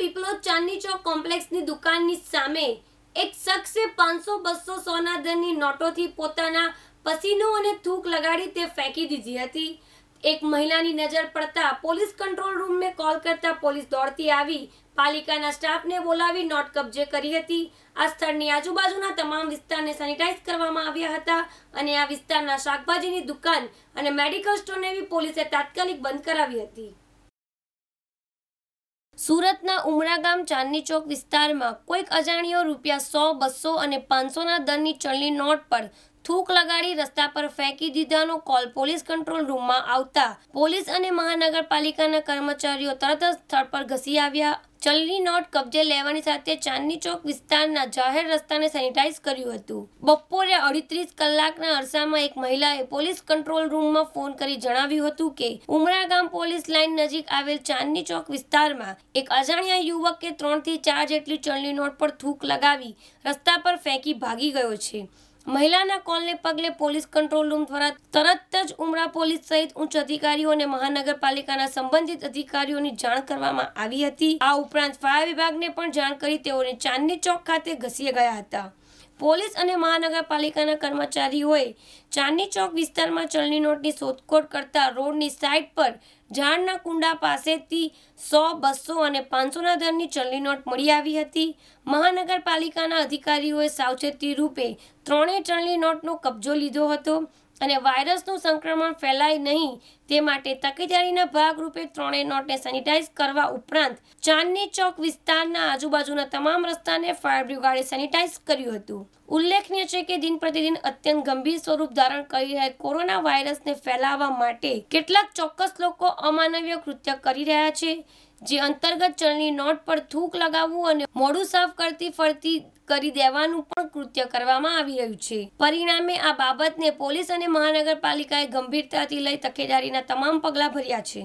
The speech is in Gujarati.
પીપલો ચાંદની ચોક કોમ્પ્લેક્સની દુકાનની સામે એક શખ્સે પાંચસો બસો સોના દરની નોટોથી પોતાના પસીનો અને થૂક લગાડી તે ફેંકી દીધી હતી એક મહિલાની નજર પડતા પોલીસ કંટ્રોલ રૂમને કોલ કરતા પોલીસ દોડતી આવી પાલિકાના સ્ટાફને બોલાવી નોટ કબજે કરી હતી આ સ્થળની આજુબાજુના તમામ વિસ્તારને સેનિટાઈઝ કરવામાં આવ્યા હતા અને આ વિસ્તારના શાકભાજીની દુકાન અને મેડિકલ સ્ટોરને બી પોલીસે તાત્કાલિક બંધ કરાવી હતી સુરતના ઉમરા ગામ ચાંદની ચોક વિસ્તારમાં કોઈક અજાણ્યો રૂપિયા સો બસો અને પાંચસોના દરની ચલણી નોટ પર થૂક લગાડી રસ્તા પર ફેંકી દીધાનો કોલ પોલીસ કંટ્રોલ રૂમમાં આવતા પોલીસ અને મહાનગરપાલિકાના કર્મચારીઓ તરત જ સ્થળ પર ઘસી આવ્યા ચલની નોટ કબજે લેવાની સાથે ચાંદની ચોક વિસ્તારના જાહેર રસ્તાને સેનિટાઈઝ કર્યું હતું બપોરે અડત્રીસ કલાકના અરસામાં એક મહિલાએ પોલીસ કંટ્રોલ રૂમમાં ફોન કરી જણાવ્યું હતું કે ઉમરા ગામ પોલીસ લાઈન નજીક આવેલ ચાંદની ચોક વિસ્તારમાં એક અજાણ્યા યુવકે ત્રણથી ચાર જેટલી ચલની નોટ પર થૂક લગાવી રસ્તા પર ફેંકી ભાગી ગયો છે મહિલાના કોલને પગલે પોલીસ કંટ્રોલ રૂમ દ્વારા તરત જ ઉમરા પોલીસ સહિત ઉચ્ચ અધિકારીઓ અને મહાનગરપાલિકાના સંબંધિત અધિકારીઓની જાણ કરવામાં આવી હતી આ ઉપરાંત ફાયર વિભાગને પણ જાણ કરી તેઓને ચાંદની ચોક ખાતે ઘસી ગયા હતા પોલીસ અને મહાનગરપાલિકાના કર્મચારીઓએ ચાંદની ચોક વિસ્તારમાં ચલણી નોટની શોધખોળ કરતા રોડની સાઇડ પર ઝાડના કુંડા પાસેથી સો બસો અને પાંચસોના દરની ચલણી નોટ મળી આવી હતી મહાનગરપાલિકાના અધિકારીઓએ સાવચેતી રૂપે ત્રણેય ચલણી નોટનો કબજો લીધો હતો અને વાયરસનું સંક્રમણ ફેલાય નહીં તે માટે તકેદારીના ભાગરૂપે ત્રણેય નોટને સેનિટાઈઝ કરવા ઉપરાંત ચાંદની ચોક વિસ્તારના આજુબાજુના તમામ રસ્તાને ફાયર બ્રિગેડે સેનિટાઈઝ કર્યું હતું ઉલ્લેખનીય છે કે દિન પ્રતિદિન અત્યંત ગંભીર સ્વરૂપ ધારણ કરી રહેલ કોરોના વાયરસને ફેલાવવા માટે કેટલાક ચોક્કસ લોકો અમાનવીય કૃત્ય કરી રહ્યા છે જે અંતર્ગત ચલણી નોટ પર થૂક લગાવવું અને મોડું સાફ કરતી ફરતી કરી દેવાનું પણ કૃત્ય કરવામાં આવી રહ્યું છે પરિણામે આ બાબતને પોલીસ અને મહાનગરપાલિકાએ ગંભીરતાથી લઈ તકેદારીના તમામ પગલાં ભર્યા છે